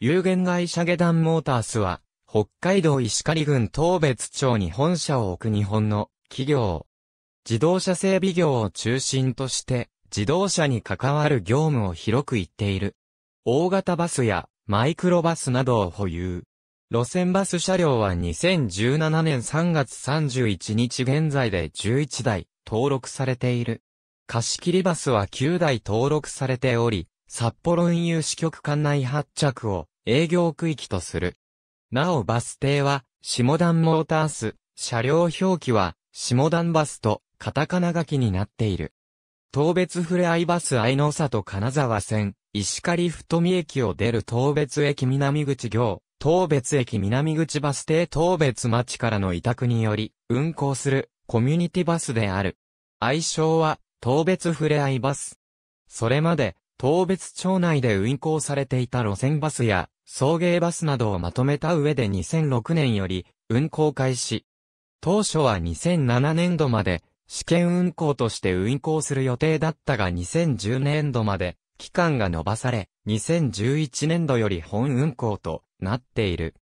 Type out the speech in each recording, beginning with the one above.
有限会社下段モータースは、北海道石狩郡東別町に本社を置く日本の企業。自動車整備業を中心として、自動車に関わる業務を広く言っている。大型バスやマイクロバスなどを保有。路線バス車両は2017年3月31日現在で11台登録されている。貸し切りバスは9台登録されており、札幌運輸支局管内発着を営業区域とする。なおバス停は、下段モータース、車両表記は、下段バスと、カタカナ書きになっている。東別ふれあいバス愛の里金沢線、石狩太み駅を出る東別駅南口行、東別駅南口バス停東別町からの委託により、運行する、コミュニティバスである。愛称は、東別ふれあいバス。それまで、東別町内で運行されていた路線バスや、送迎バスなどをまとめた上で2006年より運行開始。当初は2007年度まで試験運行として運行する予定だったが2010年度まで期間が延ばされ、2011年度より本運行となっている。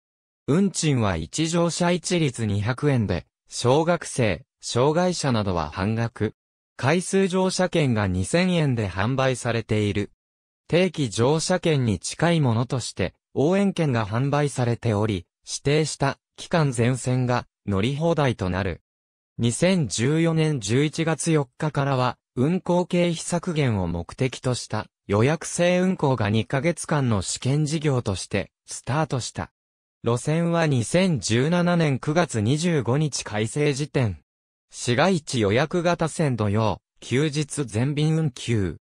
運賃は一乗車一律200円で、小学生、障害者などは半額。回数乗車券が2000円で販売されている。定期乗車券に近いものとして、応援券が販売されており、指定した期間全線が乗り放題となる。2014年11月4日からは、運行経費削減を目的とした予約制運行が2ヶ月間の試験事業としてスタートした。路線は2017年9月25日改正時点市街地予約型線土曜、休日全便運休。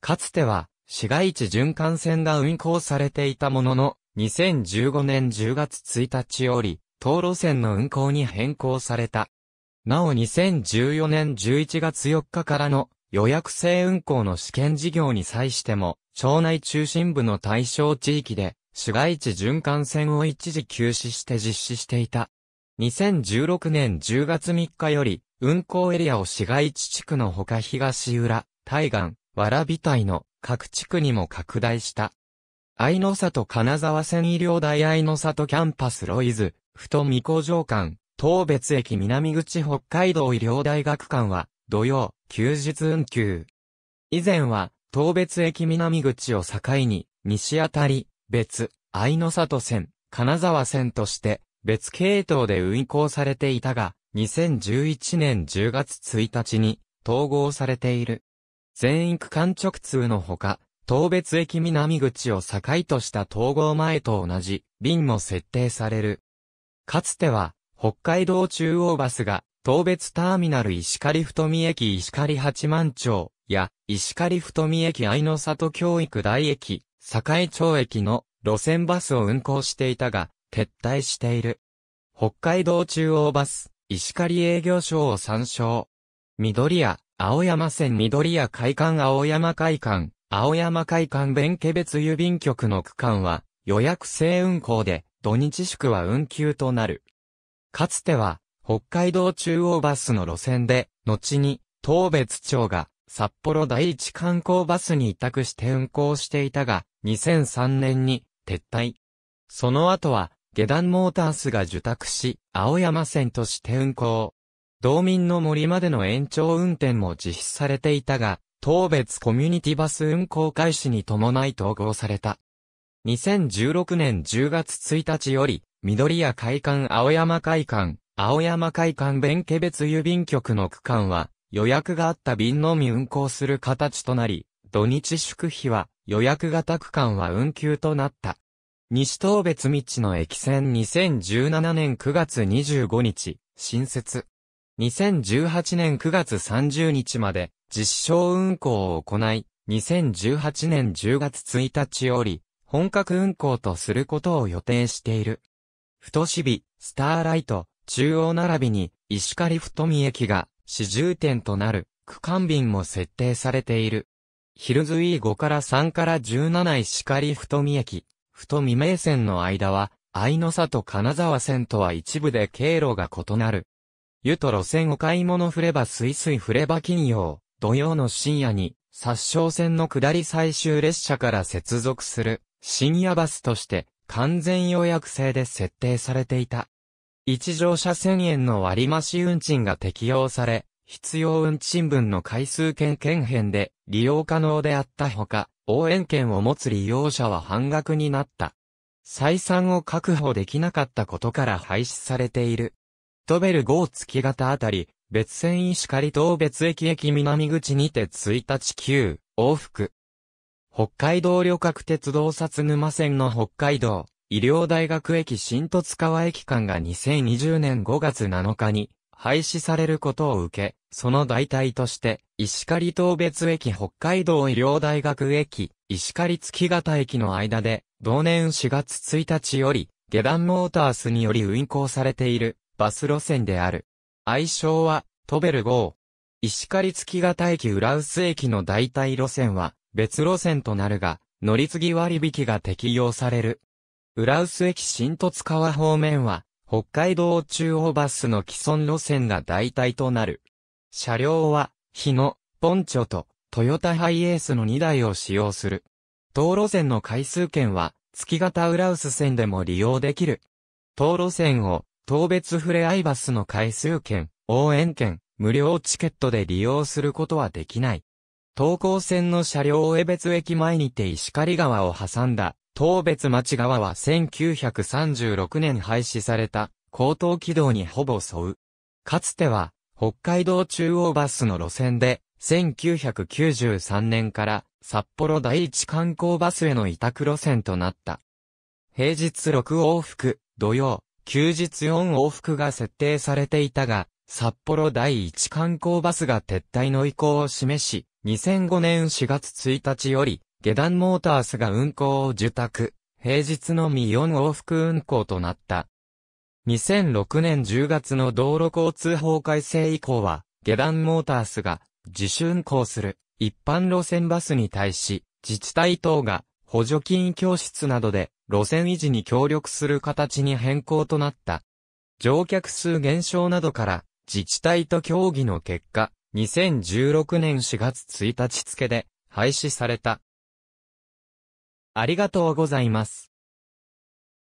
かつては、市街地循環線が運行されていたものの、2015年10月1日より、東路線の運行に変更された。なお2014年11月4日からの予約制運行の試験事業に際しても、町内中心部の対象地域で、市街地循環線を一時休止して実施していた。2016年10月3日より、運行エリアを市街地地区のほか東浦、対岸、蕨帯の各地区にも拡大した。愛の里金沢線医療大愛の里キャンパスロイズ、ふと未工場間、東別駅南口北海道医療大学館は、土曜、休日運休。以前は、東別駅南口を境に、西あたり、別、愛の里線、金沢線として、別系統で運行されていたが、2011年10月1日に統合されている。全域間直通のほか、東別駅南口を境とした統合前と同じ便も設定される。かつては、北海道中央バスが、東別ターミナル石狩太見駅石狩八幡町や、石狩太見駅愛の里教育大駅、境町駅の路線バスを運行していたが、撤退している。北海道中央バス、石狩営業所を参照。緑屋、青山線緑屋会館青山会館、青山会館弁慶別郵便局の区間は予約制運行で土日祝は運休となる。かつては北海道中央バスの路線で、後に東別町が札幌第一観光バスに委託して運行していたが、2003年に撤退。その後は下段モータースが受託し、青山線として運行。道民の森までの延長運転も実施されていたが、東別コミュニティバス運行開始に伴い統合された。2016年10月1日より、緑屋会館青山会館、青山会館弁慶別郵便局の区間は、予約があった便のみ運行する形となり、土日祝日は予約型区間は運休となった。西東別道の駅線2017年9月25日、新設。2018年9月30日まで実証運行を行い、2018年10月1日より本格運行とすることを予定している。太市日、スターライト、中央並びに石狩太見駅が始終点となる区間便も設定されている。ヒルズ E5 から3から17石狩太見駅、ふと未明線の間は、愛の里金沢線とは一部で経路が異なる。湯と路線を買い物振ればすいすい振れば金曜、土曜の深夜に、殺傷線の下り最終列車から接続する、深夜バスとして、完全予約制で設定されていた。一乗車1000円の割増運賃が適用され、必要運賃分の回数券券編で利用可能であったほか、応援券を持つ利用者は半額になった。採算を確保できなかったことから廃止されている。トベル号月型あたり、別線石狩東別駅駅南口にて1日9往復。北海道旅客鉄道札沼線の北海道医療大学駅新十津川駅間が2020年5月7日に廃止されることを受け、その代替として、石狩東別駅北海道医療大学駅、石狩月形駅の間で、同年4月1日より、下段モータースにより運行されている、バス路線である。愛称は、トベル号。石狩月形駅浦臼駅の代替路線は、別路線となるが、乗り継ぎ割引が適用される。浦臼駅新十津川方面は、北海道中央バスの既存路線が代替となる。車両は、日野、ポンチョと、トヨタハイエースの2台を使用する。東路線の回数券は、月型ウラウス線でも利用できる。東路線を、東別触れ合いバスの回数券、応援券、無料チケットで利用することはできない。東高線の車両を江別駅前にて石狩川を挟んだ東別町側は1936年廃止された、高等軌道にほぼ沿う。かつては、北海道中央バスの路線で、1993年から札幌第一観光バスへの委託路線となった。平日6往復、土曜、休日4往復が設定されていたが、札幌第一観光バスが撤退の意向を示し、2005年4月1日より、下段モータースが運行を受託、平日のみ4往復運行となった。2006年10月の道路交通法改正以降は、下段モータースが自主運行する一般路線バスに対し、自治体等が補助金教室などで路線維持に協力する形に変更となった。乗客数減少などから自治体と協議の結果、2016年4月1日付で廃止された。ありがとうございます。